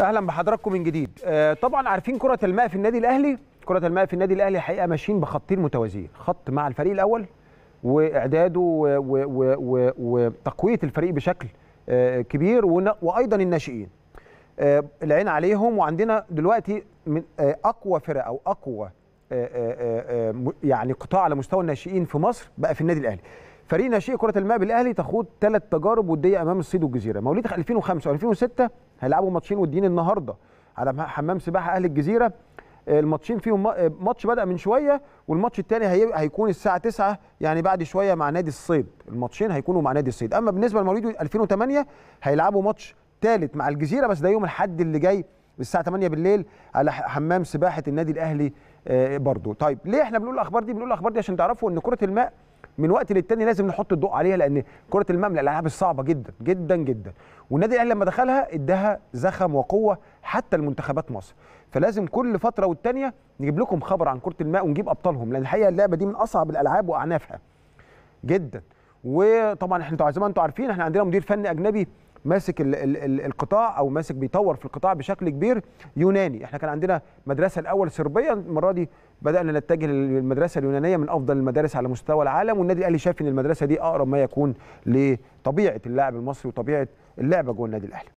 اهلا بحضراتكم من جديد آه، طبعا عارفين كره الماء في النادي الاهلي كره الماء في النادي الاهلي حقيقه ماشيين بخطين متوازيين خط مع الفريق الاول واعداده وتقويه الفريق بشكل آه، كبير وايضا الناشئين آه، العين عليهم وعندنا دلوقتي من اقوى فرق او اقوى يعني قطاع على مستوى الناشئين في مصر بقى في النادي الاهلي فريق ناشئ كره الماء بالاهلي تخوض ثلاث تجارب وديه امام الصيد والجزيره مواليد 2005 و2006 هيلعبوا ماتشين وديين النهارده على حمام سباحه اهل الجزيره آه، الماتشين فيهم آه، ماتش بدا من شويه والماتش الثاني هيكون الساعه 9 يعني بعد شويه مع نادي الصيد الماتشين هيكونوا مع نادي الصيد اما بالنسبه لمواليد 2008 هيلعبوا ماتش ثالث مع الجزيره بس ده يوم الاحد اللي جاي الساعه 8 بالليل على حمام سباحه النادي الاهلي آه، برضه طيب ليه احنا بنقول الاخبار دي بنقول الاخبار دي عشان تعرفوا ان كره الماء من وقت للتاني لازم نحط الضوء عليها لان كره المملة الالعاب الصعبه جدا جدا جدا والنادي الاهلي لما دخلها اداها زخم وقوه حتى لمنتخبات مصر فلازم كل فتره والتانيه نجيب لكم خبر عن كره الماء ونجيب ابطالهم لان الحقيقه اللعبه دي من اصعب الالعاب واعنافها جدا وطبعا احنا زي ما انتم عارفين احنا عندنا مدير فني اجنبي ماسك الـ الـ القطاع او ماسك بيطور في القطاع بشكل كبير يوناني احنا كان عندنا مدرسه الاول صربيه المره دي بدانا نتجه للمدرسه اليونانيه من افضل المدارس على مستوى العالم والنادي الاهلي شاف ان المدرسه دي اقرب ما يكون لطبيعه اللاعب المصري وطبيعه اللعبه جوه النادي الاهلي